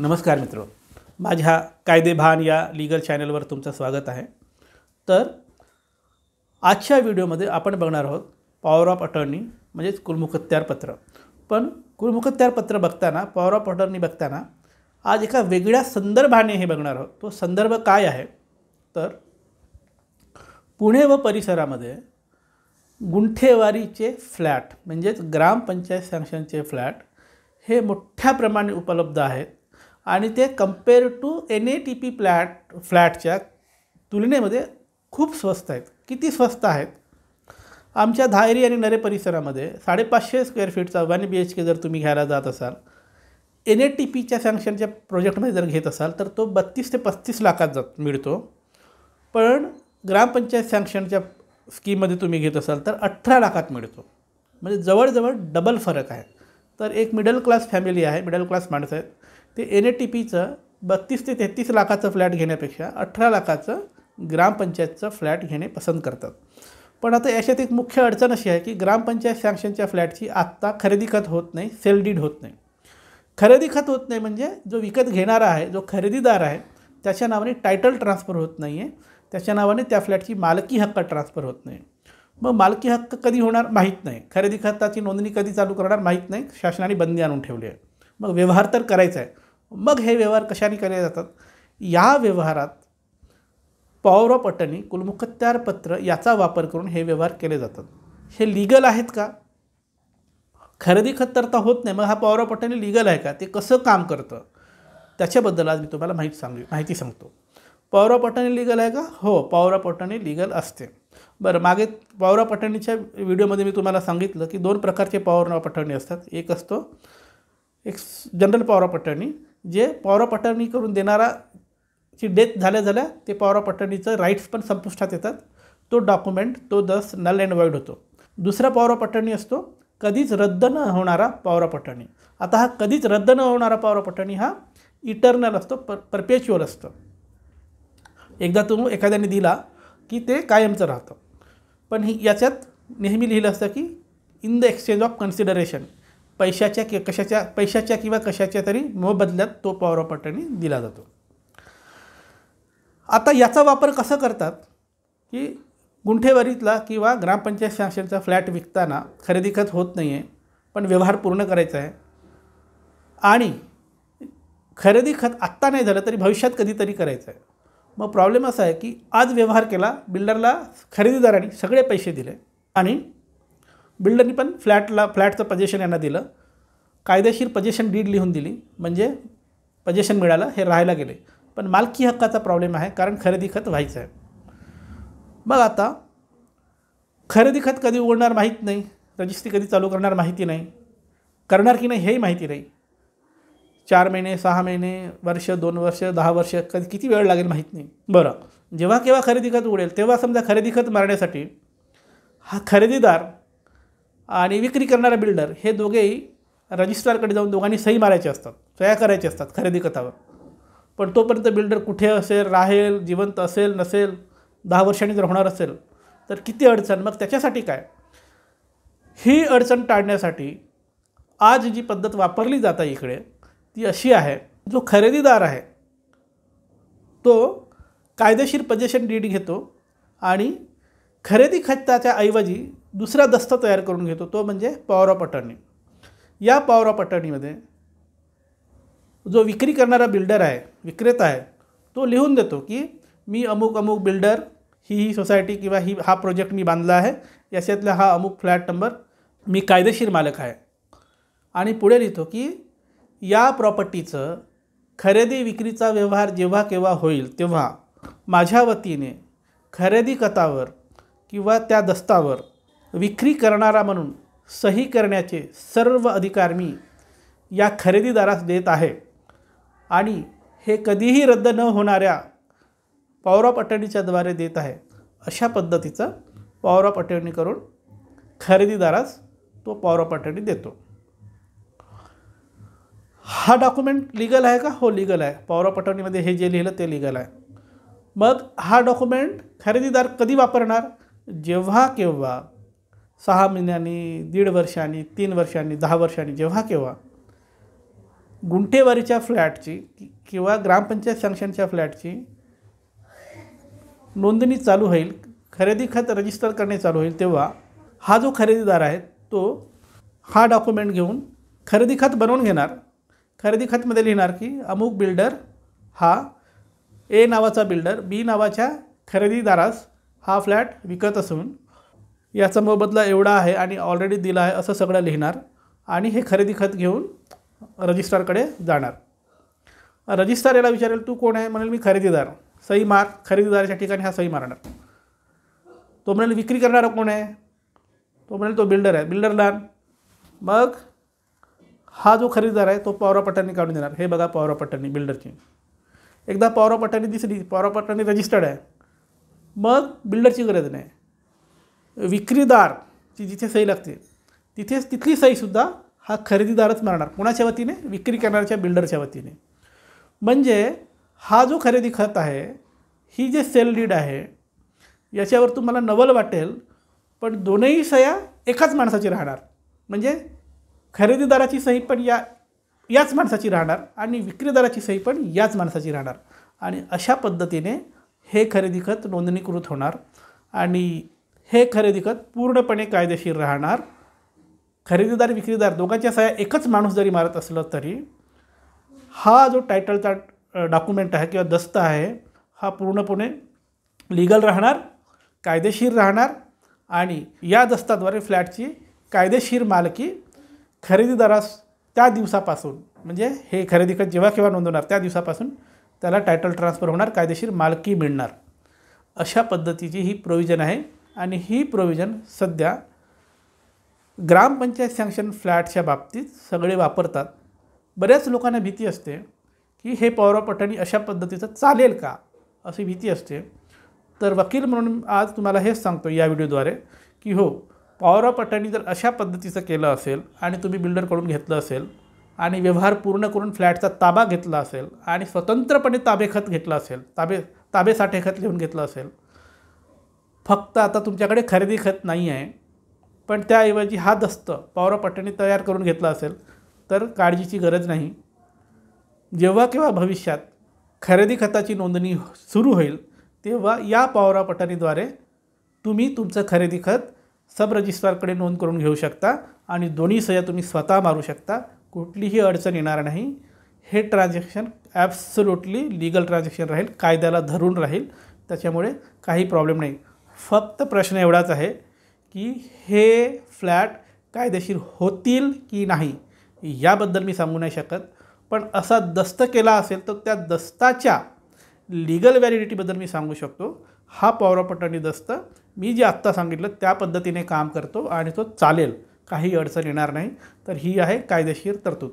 नमस्कार मित्र माझ्या कायदेभान या लीगल चॅनलवर तुमचं स्वागत आहे तर आजच्या व्हिडिओमध्ये आपण बघणार आहोत पॉवर ऑफ अटर्नी म्हणजेच कुलमुखत्यारपत्र पण कुलमुखत्यारपत्र बघताना पॉवर ऑफ अटर्नी बघताना आज एका वेगळ्या संदर्भाने हे बघणार आहोत तो संदर्भ काय आहे तर पुणे व परिसरामध्ये गुंठेवारीचे फ्लॅट म्हणजेच ग्रामपंचायत सँक्शनचे फ्लॅट हे मोठ्या प्रमाणे उपलब्ध आहेत आणि ते compare to N A T P flat फ्लॅटच्या तुलनेमध्ये खूप स्वस्त आहेत किती स्वस्त आहेत आमच्या धायरी आणि नरे परिसरामध्ये साडेपाचशे स्क्वेअर फीटचा वन बी एच के जर तुम्ही घ्यायला जात असाल एन ए टी पीच्या सँक्शनच्या प्रोजेक्टमध्ये जर घेत असाल तर तो बत्तीस ते पस्तीस लाखात जात मिळतो पण ग्रामपंचायत सँक्शनच्या स्कीममध्ये तुम्ही घेत असाल तर अठरा लाखात मिळतो म्हणजे जवळजवळ डबल फरक आहे तर एक मिडल क्लास फॅमिली आहे मिडल क्लास माणसं आहेत ते एन ए टी पीचं बत्तीस ते तेहतीस लाखाचं फ्लॅट घेण्यापेक्षा अठरा लाखाचं ग्रामपंचायतचं फ्लॅट घेणे पसंत करतात पण आता याच्यात एक मुख्य अडचण अशी आहे की ग्रामपंचायत सँक्शनच्या फ्लॅटची आत्ता खरेदी खत होत नाही सेल डीड होत नाही खरेदी खत होत नाही म्हणजे जो विकत घेणारा आहे जो खरेदीदार आहे त्याच्या नावाने टायटल ट्रान्सफर होत नाही आहे त्याच्या नावाने त्या फ्लॅटची मालकी हक्क ट्रान्सफर होत नाही मग मालकी हक्क कधी होणार माहीत नाही खरेदी खताची नोंदणी कधी चालू करणार माहीत नाही शासनाने बंदी आणून ठेवली आहे मग व्यवहार तर करायचा आहे मग हे व्यवहार कशाने केले जातात या व्यवहारात पॉवर ऑफ अटर्नी कुलमुखत्यारपत्र याचा वापर करून हे व्यवहार केले जातात हे लिगल आहेत का खरेदी खतरता होत नाही मग हा पॉवर ऑफ अटर्नी लिगल आहे का ते कसं काम करतं त्याच्याबद्दल आज मी तुम्हाला माहिती सांगू माहिती सांगतो पॉवर ऑफ अटर्नी लिगल आहे का हो पॉवर ऑफ अटर्नी लिगल असते बरं मागे पॉवर ऑफ अटर्नीच्या व्हिडिओमध्ये मी तुम्हाला सांगितलं की दोन प्रकारचे पॉवर ऑफ अटर्नी असतात एक असतो एक जनरल पॉवर ऑफ अटर्नी जे पौरपटणी करून देणारा ची डेथ झाल्या झाल्या ते पौरपटणीचं राईट्स पण संपुष्टात येतात तो डॉक्युमेंट तो दस नल अँड वाईड होतो दुसरा पौरपटणी असतो कधीच रद्द न होणारा पौरपटणी आता हा कधीच रद्द न होणारा पौरपटणी हा इटर्नल असतो पर परपेच्युअल असतो एकदा तुम्ही एखाद्याने दिला की ते कायमचं राहतं पण ही याच्यात नेहमी लिहिलं असतं की in the exchange of consideration पैशाच्या कि कशाच्या पैशाच्या किंवा कशाच्या तरी मोबदल्यात तो अटर्नी दिला जातो आता याचा वापर कसा करतात की गुंठेवारीतला किंवा ग्रामपंचायत शासनचा फ्लॅट विकताना खरेदी खत होत नाही आहे पण व्यवहार पूर्ण करायचा आहे आणि खरेदी खत आत्ता नाही झालं तरी भविष्यात कधीतरी करायचं आहे मग प्रॉब्लेम असा आहे की आज व्यवहार केला बिल्डरला खरेदीदारांनी सगळे पैसे दिले आणि बिल्डरनी पण फ्लॅटला फ्लॅटचं पजेशन यांना दिलं कायदेशीर पजेशन डीड लिहून दिली म्हणजे पजेशन मिळालं हे राहायला गेले पण मालकी हक्काचा प्रॉब्लेम आहे कारण खरेदी खत व्हायचं आहे मग आता खरेदी खत कधी उघडणार माहीत नाही रजिस्ट्री कधी चालू करणार माहिती नाही करणार की नाही हेही माहिती नाही चार महिने सहा महिने वर्ष दोन वर्ष दहा वर्ष कधी किती वेळ लागेल माहीत नाही बरं जेव्हा केव्हा खरेदी खत उघडेल तेव्हा समजा खरेदी खत मारण्यासाठी हा खरेदीदार आणि विक्री करणारा बिल्डर हे दोघेही रजिस्ट्रारकडे जाऊन दोघांनी सही मारायचे असतात सह्या करायचे असतात खरेदी कथावर पण तोपर्यंत बिल्डर कुठे असेल राहील जिवंत असेल नसेल दहा वर्षांनी जर होणार असेल तर किती अडचण मग त्याच्यासाठी काय ही अडचण टाळण्यासाठी आज जी पद्धत वापरली जात आहे इकडे ती अशी आहे जो खरेदीदार आहे तो कायदेशीर पजेशन डीड घेतो आणि खरेदी खताच्या ऐवजी दुसरा दस्ता तयार करून घेतो तो म्हणजे पॉवर ऑफ अटर्नी या पॉवर ऑफ अटर्नीमध्ये जो विक्री करणारा बिल्डर आहे विक्रेता आहे तो लिहून देतो की मी अमुक अमुक बिल्डर ही ही सोसायटी किंवा ही हा प्रोजेक्ट मी बांधला आहे याच्यातला हा अमुक फ्लॅट नंबर मी कायदेशीर मालक आहे आणि पुढे लिहितो की या प्रॉपर्टीचं खरेदी विक्रीचा व्यवहार जेव्हा केव्हा होईल तेव्हा माझ्या वतीने खरेदी कथावर किंवा त्या दस्तावर विक्री करणारा म्हणून सही करण्याचे सर्व अधिकार मी या खरेदीदारास देत आहे आणि हे कधीही रद्द न होणाऱ्या पॉवर ऑफ अटर्नीच्याद्वारे देत आहे अशा पद्धतीचा पॉवर ऑफ अटर्नी करून खरेदीदारास तो पॉवर ऑफ अटर्नी देतो हा डॉक्युमेंट लिगल आहे का हो लिगल आहे पॉवर ऑफ अटर्नीमध्ये हे जे लिहिलं ते लिगल आहे मग हा डॉक्युमेंट खरेदीदार कधी वापरणार जेव्हा केव्हा सहा महिन्यांनी दीड वर्षांनी तीन वर्षांनी दहा वर्षांनी जेव्हा केव्हा गुंठेवारीच्या फ्लॅटची किंवा ग्रामपंचायत सँक्शनच्या फ्लॅटची नोंदणी चालू होईल खरेदी खत रजिस्टर करणे चालू होईल तेव्हा हा जो खरेदीदार आहे तो हा डॉक्युमेंट घेऊन खरेदी खत बनवून घेणार खरेदी खतमध्ये लिहिणार की अमुक बिल्डर हा ए नावाचा बिल्डर बी नावाच्या खरेदीदारास हा फ्लॅट विकत असून याचा मोबदला एवढा आहे आणि ऑलरेडी दिला आहे असं सगळं लिहिणार आणि हे खरेदी खत घेऊन रजिस्ट्रारकडे जाणार रजिस्ट्रार याला विचारेल तू कोण आहे म्हणेल मी खरेदीदार सही मार खरेदीदाराच्या ठिकाणी हा सही मारणार तो म्हणेल विक्री करणारा कोण आहे तो म्हणेल तो बिल्डर आहे बिल्डर लहान मग हा जो खरेदीदार आहे तो पवारापट्टांनी काढून देणार हे बघा पवारापट्टांनी बिल्डरची एकदा पट्टांनी दिसली पवारापट्टांनी रजिस्टर्ड आहे मग बिल्डरची गरज नाही विक्रीदार ची जिथे सही लागते तिथेच तिथली सहीसुद्धा हा खरेदीदारच मारणार कोणाच्या वतीने विक्री करणाऱ्याच्या बिल्डरच्या वतीने म्हणजे हा जो खरेदी खत आहे ही जे सेल डीड आहे याच्यावर तुम्हाला नवल वाटेल पण दोनही सह्या एकाच माणसाची राहणार म्हणजे खरेदीदाराची सही पण या याच माणसाची राहणार आणि विक्रीदाराची सही पण याच माणसाची राहणार आणि अशा पद्धतीने हे खरेदी खत नोंदणीकृत होणार आणि हे खरेदी खत पूर्णपणे कायदेशीर राहणार खरेदीदार विक्रीदार दोघांच्या सह्या एकच माणूस जरी मारत असलं तरी हा जो टायटलचा डॉक्युमेंट आहे किंवा दस्त आहे हा पूर्णपणे लिगल राहणार कायदेशीर राहणार आणि या दस्ताद्वारे फ्लॅटची कायदेशीर मालकी खरेदीदारास त्या दिवसापासून म्हणजे हे खरेदी खत जेव्हा केव्हा नोंदवणार त्या दिवसापासून त्याला टायटल ट्रान्सफर होणार कायदेशीर मालकी मिळणार अशा पद्धतीची ही प्रोविजन आहे आणि ही प्रोव्हिजन सध्या ग्रामपंचायत सँक्शन फ्लॅटच्या बाबतीत सगळे वापरतात बऱ्याच लोकांना भीती असते की हे पॉवर ऑफ अटर्नी अशा पद्धतीचं चालेल का अशी भीती असते तर वकील म्हणून आज तुम्हाला हेच सांगतो या व्हिडिओद्वारे की हो पॉवर ऑफ अटर्नी जर अशा पद्धतीचं केलं असेल आणि तुम्ही बिल्डरकडून घेतलं असेल आणि व्यवहार पूर्ण करून फ्लॅटचा ताबा घेतला असेल आणि स्वतंत्रपणे ताबेखत घेतला असेल ताबे खत लिहून घेतलं असेल फक्त आता तुमच्याकडे खरेदी खत नाही आहे पण त्याऐवजी हा दस्त पावरपटणी तयार करून घेतला असेल तर काळजीची गरज नाही जेव्हा केव्हा भविष्यात खरेदी खताची नोंदणी सुरू होईल तेव्हा या पावरापटणीद्वारे तुम्ही तुमचं खरेदी खत सब रजिस्ट्रारकडे नोंद करून घेऊ शकता आणि दोन्ही सह्या तुम्ही स्वतः मारू शकता कुठलीही अडचण येणार नाही हे ट्रान्झॅक्शन ॲब्सोल्युटली लिगल ट्रान्झॅक्शन राहील कायद्याला धरून राहील त्याच्यामुळे काही प्रॉब्लेम नाही फक्त प्रश्न एवढाच आहे की हे फ्लॅट कायदेशीर होतील की नाही याबद्दल मी सांगू नाही शकत पण असा दस्त केला असेल तर त्या दस्ताच्या लिगल व्हॅलिडिटीबद्दल मी सांगू शकतो हा अटर्नी दस्त मी जे आत्ता सांगितलं त्या पद्धतीने काम करतो आणि तो चालेल काही अडचण येणार नाही तर ही आहे कायदेशीर तरतूद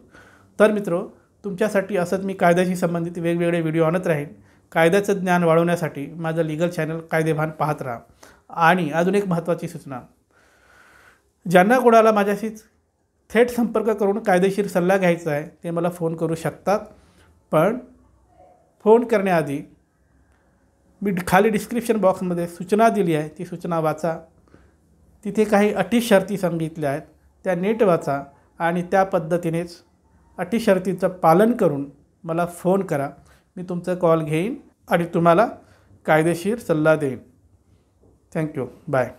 तर मित्रो तुमच्यासाठी असंच मी कायद्याशी संबंधित वेगवेगळे व्हिडिओ आणत राहीन कायद्याचं ज्ञान वाढवण्यासाठी माझं लिगल चॅनल कायदेभान पाहत राहा आणि अजून एक महत्त्वाची सूचना ज्यांना कोणाला माझ्याशीच थेट संपर्क करून कायदेशीर सल्ला घ्यायचा आहे ते मला फोन करू शकतात पण फोन करण्याआधी मी खाली डिस्क्रिप्शन बॉक्समध्ये सूचना दिली आहे ती सूचना वाचा तिथे काही अटी शर्ती सांगितल्या आहेत त्या नीट वाचा आणि त्या पद्धतीनेच अटी शर्तीचं पालन करून मला फोन करा मी तुमचा कॉल घेईन आणि तुम्हाला कायदेशीर सल्ला देईन थँक्यू बाय